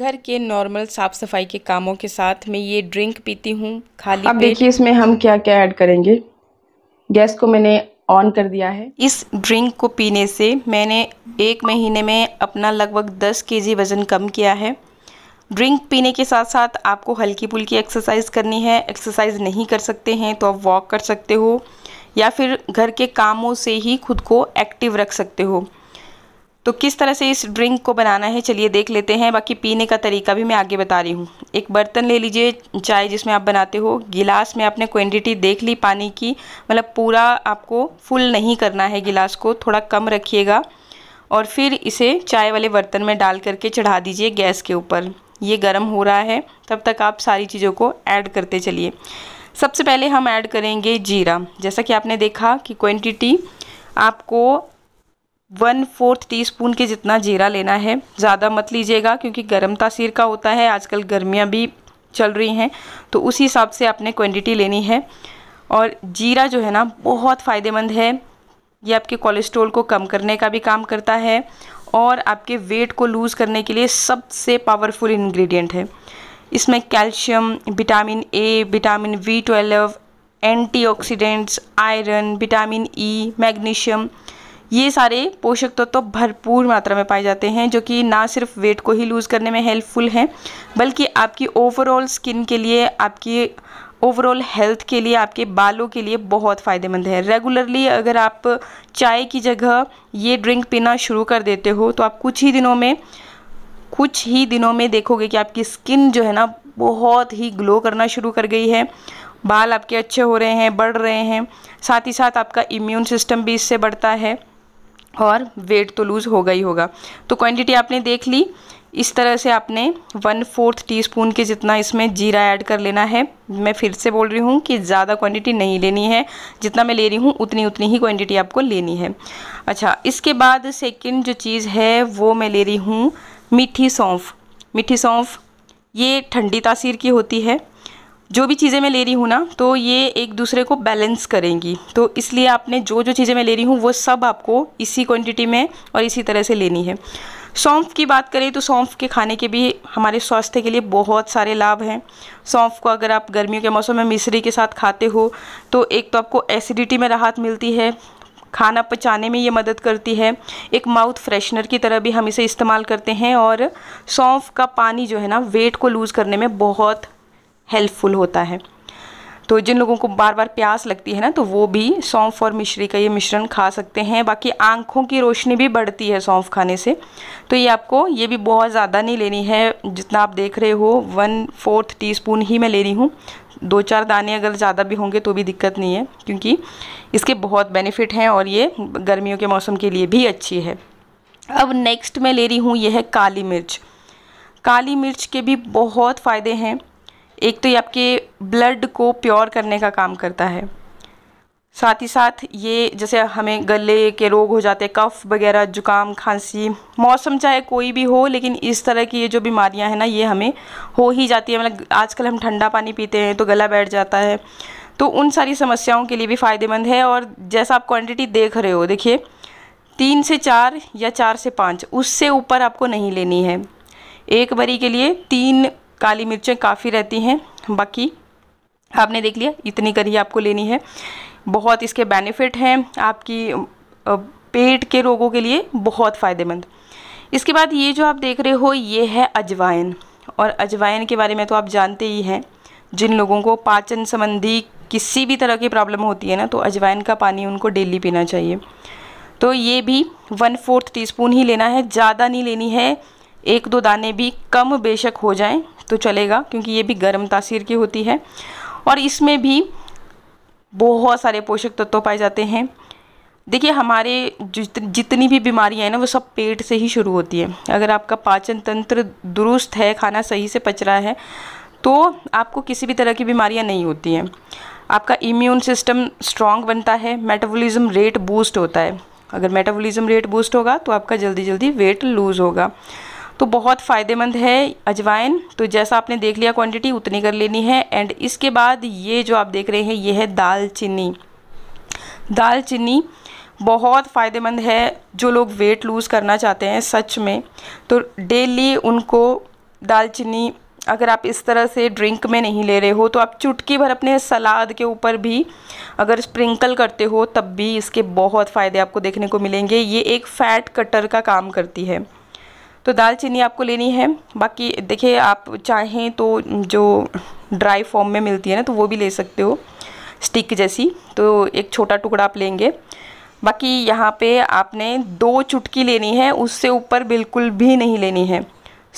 घर के नॉर्मल साफ सफाई के कामों के साथ मैं ये ड्रिंक पीती हूँ खाली अब देखिए इसमें हम क्या क्या ऐड करेंगे गैस को मैंने ऑन कर दिया है इस ड्रिंक को पीने से मैंने एक महीने में अपना लगभग दस के वज़न कम किया है ड्रिंक पीने के साथ साथ आपको हल्की पुल्की एक्सरसाइज करनी है एक्सरसाइज नहीं कर सकते हैं तो आप वॉक कर सकते हो या फिर घर के कामों से ही खुद को एक्टिव रख सकते हो तो किस तरह से इस ड्रिंक को बनाना है चलिए देख लेते हैं बाकी पीने का तरीका भी मैं आगे बता रही हूँ एक बर्तन ले लीजिए चाय जिसमें आप बनाते हो गिलास में आपने क्वांटिटी देख ली पानी की मतलब पूरा आपको फुल नहीं करना है गिलास को थोड़ा कम रखिएगा और फिर इसे चाय वाले बर्तन में डाल करके चढ़ा दीजिए गैस के ऊपर ये गर्म हो रहा है तब तक आप सारी चीज़ों को ऐड करते चलिए सबसे पहले हम ऐड करेंगे जीरा जैसा कि आपने देखा कि क्वान्टिटी आपको वन फोर्थ टीस्पून के जितना जीरा लेना है ज़्यादा मत लीजिएगा क्योंकि गर्म तासीर का होता है आजकल गर्मियाँ भी चल रही हैं तो उस हिसाब से आपने क्वांटिटी लेनी है और जीरा जो है ना बहुत फ़ायदेमंद है ये आपके कोलेस्ट्रोल को कम करने का भी काम करता है और आपके वेट को लूज़ करने के लिए सबसे पावरफुल इंग्रेडिएंट है इसमें calcium vitamin A vitamin B twelve antioxidants iron vitamin E magnesium ये सारे पोषक तत्व तो भरपूर मात्रा में पाए जाते हैं जो कि ना सिर्फ वेट को ही लूज़ करने में हेल्पफुल हैं बल्कि आपकी ओवरऑल स्किन के लिए आपकी ओवरऑल हेल्थ के लिए आपके बालों के लिए बहुत फ़ायदेमंद है रेगुलरली अगर आप चाय की जगह ये ड्रिंक पीना शुरू कर देते हो तो आप कुछ ही दिनों में कुछ ही दिनों में देखोगे कि आपकी स्किन जो है ना बहुत ही ग्लो करना शुरू कर गई है बाल आपके अच्छे हो रहे हैं बढ़ रहे हैं साथ ही साथ आपका इम्यून सिस्टम भी इससे बढ़ता है और वेट तो लूज़ होगा ही होगा तो क्वांटिटी आपने देख ली इस तरह से आपने वन फोर्थ टीस्पून के जितना इसमें जीरा ऐड कर लेना है मैं फिर से बोल रही हूँ कि ज़्यादा क्वांटिटी नहीं लेनी है जितना मैं ले रही हूँ उतनी उतनी ही क्वांटिटी आपको लेनी है अच्छा इसके बाद सेकंड जो चीज़ है वो मैं ले रही हूँ मीठी सौंफ मीठी सौंफ ये ठंडी तासीर की होती है जो भी चीज़ें मैं ले रही हूँ ना तो ये एक दूसरे को बैलेंस करेंगी तो इसलिए आपने जो जो चीज़ें मैं ले रही हूँ वो सब आपको इसी क्वांटिटी में और इसी तरह से लेनी है सौंफ की बात करें तो सौंफ के खाने के भी हमारे स्वास्थ्य के लिए बहुत सारे लाभ हैं सौंफ को अगर आप गर्मियों के मौसम में मिश्री के साथ खाते हो तो एक तो आपको एसिडिटी में राहत मिलती है खाना पचाने में ये मदद करती है एक माउथ फ्रेशनर की तरह भी हम इसे इस्तेमाल करते हैं और सौंफ का पानी जो है ना वेट को लूज़ करने में बहुत हेल्पफुल होता है तो जिन लोगों को बार बार प्यास लगती है ना तो वो भी सौंफ और मिश्री का ये मिश्रण खा सकते हैं बाकी आँखों की रोशनी भी बढ़ती है सौंफ खाने से तो ये आपको ये भी बहुत ज़्यादा नहीं लेनी है जितना आप देख रहे हो वन फोर्थ स्पून ही मैं ले रही हूँ दो चार दाने अगर ज़्यादा भी होंगे तो भी दिक्कत नहीं है क्योंकि इसके बहुत बेनिफिट हैं और ये गर्मियों के मौसम के लिए भी अच्छी है अब नेक्स्ट मैं ले रही हूँ यह है काली मिर्च काली मिर्च के भी बहुत फ़ायदे हैं एक तो ये आपके ब्लड को प्योर करने का काम करता है साथ ही साथ ये जैसे हमें गले के रोग हो जाते हैं कफ़ वगैरह जुकाम खांसी मौसम चाहे कोई भी हो लेकिन इस तरह की ये जो बीमारियां हैं ना ये हमें हो ही जाती है मतलब आजकल हम ठंडा पानी पीते हैं तो गला बैठ जाता है तो उन सारी समस्याओं के लिए भी फ़ायदेमंद है और जैसा आप क्वांटिटी देख रहे हो देखिए तीन से चार या चार से पाँच उससे ऊपर आपको नहीं लेनी है एक बरी के लिए तीन काली मिर्चें काफ़ी रहती हैं बाकी आपने देख लिया इतनी करी आपको लेनी है बहुत इसके बेनिफिट हैं आपकी पेट के रोगों के लिए बहुत फ़ायदेमंद इसके बाद ये जो आप देख रहे हो ये है अजवाइन और अजवाइन के बारे में तो आप जानते ही हैं जिन लोगों को पाचन संबंधी किसी भी तरह की प्रॉब्लम होती है ना तो अजवाइन का पानी उनको डेली पीना चाहिए तो ये भी वन फोर्थ टीस्पून ही लेना है ज़्यादा नहीं लेनी है एक दो दाने भी कम बेशक हो जाएं तो चलेगा क्योंकि ये भी गर्म तासीर की होती है और इसमें भी बहुत सारे पोषक तत्व पाए जाते हैं देखिए हमारे जित, जितनी भी बीमारियां हैं ना वो सब पेट से ही शुरू होती है अगर आपका पाचन तंत्र दुरुस्त है खाना सही से पच रहा है तो आपको किसी भी तरह की बीमारियां नहीं होती हैं आपका इम्यून सिस्टम स्ट्रांग बनता है मेटाबॉलिज्म रेट बूस्ट होता है अगर मेटाबॉलिज्म रेट बूस्ट होगा तो आपका जल्दी जल्दी वेट लूज़ होगा तो बहुत फ़ायदेमंद है अजवाइन तो जैसा आपने देख लिया क्वांटिटी उतनी कर लेनी है एंड इसके बाद ये जो आप देख रहे हैं ये है दालचीनी दालचीनी बहुत फ़ायदेमंद है जो लोग वेट लूज़ करना चाहते हैं सच में तो डेली उनको दालचीनी अगर आप इस तरह से ड्रिंक में नहीं ले रहे हो तो आप चुटकी भर अपने सलाद के ऊपर भी अगर स्प्रिंकल करते हो तब भी इसके बहुत फ़ायदे आपको देखने को मिलेंगे ये एक फ़ैट कटर का काम करती है तो दालचीनी आपको लेनी है बाकी देखिए आप चाहें तो जो ड्राई फॉर्म में मिलती है ना तो वो भी ले सकते हो स्टिक जैसी तो एक छोटा टुकड़ा आप लेंगे बाकी यहाँ पे आपने दो चुटकी लेनी है उससे ऊपर बिल्कुल भी नहीं लेनी है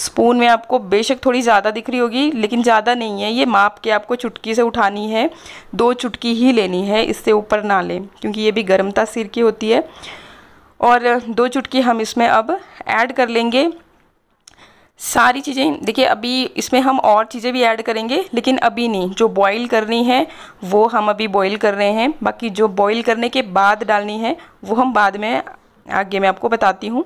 स्पून में आपको बेशक थोड़ी ज़्यादा दिख रही होगी लेकिन ज़्यादा नहीं है ये माप के आपको चुटकी से उठानी है दो चुटकी ही लेनी है इससे ऊपर ना लें क्योंकि ये भी गर्मता सिर की होती है और दो चुटकी हम इसमें अब ऐड कर लेंगे सारी चीज़ें देखिए अभी इसमें हम और चीज़ें भी ऐड करेंगे लेकिन अभी नहीं जो बॉईल करनी है वो हम अभी बॉईल कर रहे हैं बाकी जो बॉईल करने के बाद डालनी है वो हम बाद में आगे मैं आपको बताती हूँ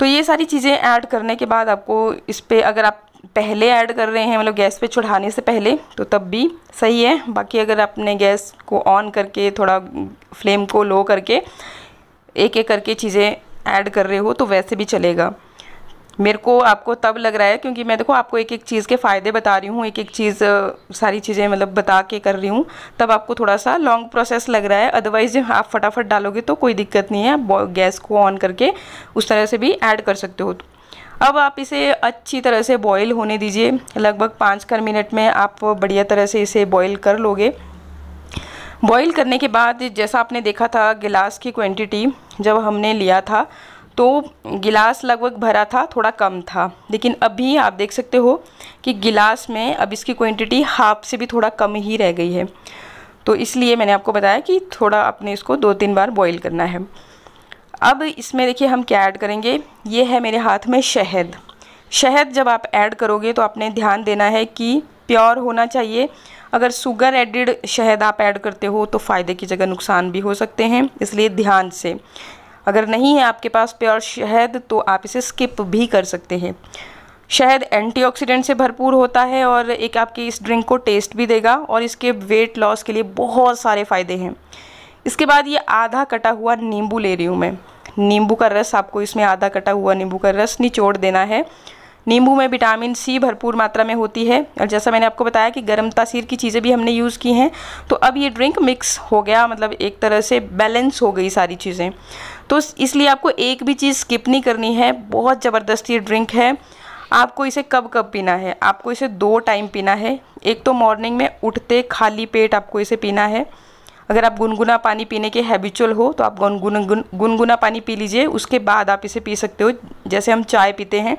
तो ये सारी चीज़ें ऐड करने के बाद आपको इस पर अगर आप पहले ऐड कर रहे हैं मतलब गैस पे चढ़ाने से पहले तो तब भी सही है बाकी अगर आपने गैस को ऑन करके थोड़ा फ्लेम को लो करके एक एक करके चीज़ें ऐड कर रहे हो तो वैसे भी चलेगा मेरे को आपको तब लग रहा है क्योंकि मैं देखो आपको एक एक चीज़ के फ़ायदे बता रही हूँ एक एक चीज़ सारी चीज़ें मतलब बता के कर रही हूँ तब आपको थोड़ा सा लॉन्ग प्रोसेस लग रहा है अदरवाइज़ आप फटाफट डालोगे तो कोई दिक्कत नहीं है आप गैस को ऑन करके उस तरह से भी ऐड कर सकते हो अब आप इसे अच्छी तरह से बॉईल होने दीजिए लगभग पाँच कर मिनट में आप बढ़िया तरह से इसे बॉईल कर लोगे बॉईल करने के बाद जैसा आपने देखा था गिलास की क्वांटिटी जब हमने लिया था तो गिलास लगभग भरा था थोड़ा कम था लेकिन अभी आप देख सकते हो कि गिलास में अब इसकी क्वांटिटी हाफ से भी थोड़ा कम ही रह गई है तो इसलिए मैंने आपको बताया कि थोड़ा आपने इसको दो तीन बार बॉईल करना है अब इसमें देखिए हम क्या ऐड करेंगे ये है मेरे हाथ में शहद शहद जब आप ऐड करोगे तो आपने ध्यान देना है कि प्योर होना चाहिए अगर शुगर एडिड शहद आप ऐड करते हो तो फ़ायदे की जगह नुकसान भी हो सकते हैं इसलिए ध्यान से अगर नहीं है आपके पास प्योर शहद तो आप इसे स्किप भी कर सकते हैं शहद एंटीऑक्सीडेंट से भरपूर होता है और एक आपकी इस ड्रिंक को टेस्ट भी देगा और इसके वेट लॉस के लिए बहुत सारे फ़ायदे हैं इसके बाद ये आधा कटा हुआ नींबू ले रही हूँ मैं नींबू का रस आपको इसमें आधा कटा हुआ नींबू का रस निचोड़ देना है नींबू में विटामिन सी भरपूर मात्रा में होती है और जैसा मैंने आपको बताया कि गर्म तासीर की चीज़ें भी हमने यूज़ की हैं तो अब ये ड्रिंक मिक्स हो गया मतलब एक तरह से बैलेंस हो गई सारी चीज़ें तो इसलिए आपको एक भी चीज़ स्किप नहीं करनी है बहुत ज़बरदस्त ये ड्रिंक है आपको इसे कब कब पीना है आपको इसे दो टाइम पीना है एक तो मॉर्निंग में उठते खाली पेट आपको इसे पीना है अगर आप गुनगुना पानी पीने के हैबिचुअल हो तो आप गुनगुना गुनगुना पानी पी लीजिए उसके बाद आप इसे पी सकते हो जैसे हम चाय पीते हैं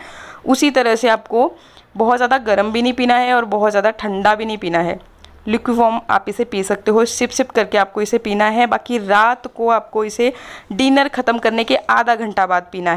उसी तरह से आपको बहुत ज़्यादा गर्म भी नहीं पीना है और बहुत ज़्यादा ठंडा भी नहीं पीना है लिक्विफॉर्म आप इसे पी सकते हो सिप सिप करके आपको इसे पीना है बाकी रात को आपको इसे डिनर ख़त्म करने के आधा घंटा बाद पीना है